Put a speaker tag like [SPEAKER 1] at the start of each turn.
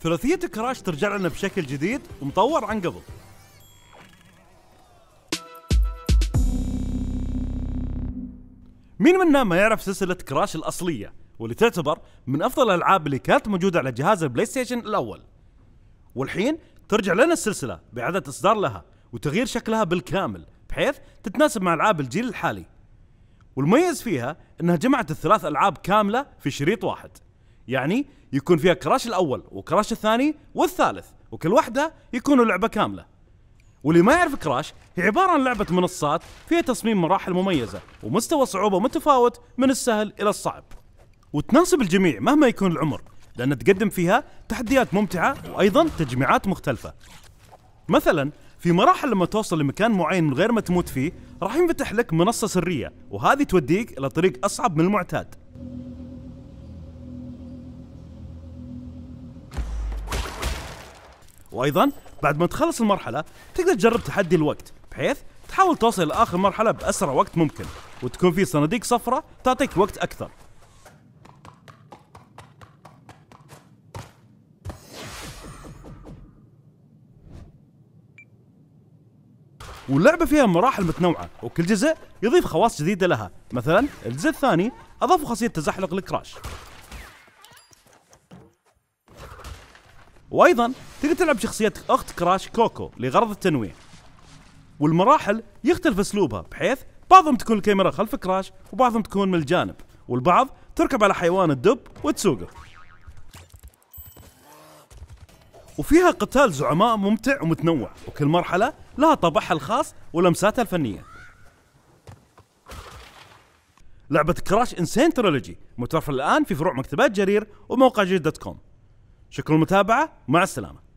[SPEAKER 1] ثلاثية كراش ترجع لنا بشكل جديد ومطور عن قبل مين منا ما يعرف سلسلة كراش الأصلية واللي تعتبر من أفضل الألعاب اللي كانت موجودة على جهاز البلاي ستيشن الأول والحين ترجع لنا السلسلة بإعادة إصدار لها وتغيير شكلها بالكامل بحيث تتناسب مع ألعاب الجيل الحالي والمميز فيها أنها جمعت الثلاث ألعاب كاملة في شريط واحد يعني يكون فيها كراش الاول وكراش الثاني والثالث وكل واحده يكون لعبه كامله واللي ما يعرف كراش هي عباره عن لعبه منصات فيها تصميم مراحل مميزه ومستوى صعوبه متفاوت من السهل الى الصعب وتناسب الجميع مهما يكون العمر لأن تقدم فيها تحديات ممتعة وأيضا تجميعات مختلفة مثلا في مراحل لما توصل لمكان معين من غير ما تموت فيه راح ينفتح لك منصة سرية وهذه توديك إلى طريق أصعب من المعتاد وايضا بعد ما تخلص المرحله تقدر تجرب تحدي الوقت بحيث تحاول توصل لاخر مرحله باسرع وقت ممكن وتكون في صناديق صفراء تعطيك وقت اكثر واللعبة فيها مراحل متنوعة وكل جزء يضيف خواص جديدة لها مثلا الجزء الثاني أضافوا خاصية تزحلق الكراش وايضا تقدر تلعب شخصية اخت كراش كوكو لغرض التنويع والمراحل يختلف اسلوبها بحيث بعضهم تكون الكاميرا خلف كراش وبعضهم تكون من الجانب والبعض تركب على حيوان الدب وتسوقه وفيها قتال زعماء ممتع ومتنوع وكل مرحلة لها طابعها الخاص ولمساتها الفنية لعبة كراش انسين تريلوجي متوفرة الآن في فروع مكتبات جرير وموقع جرير دوت كوم شكرا للمتابعه مع السلامه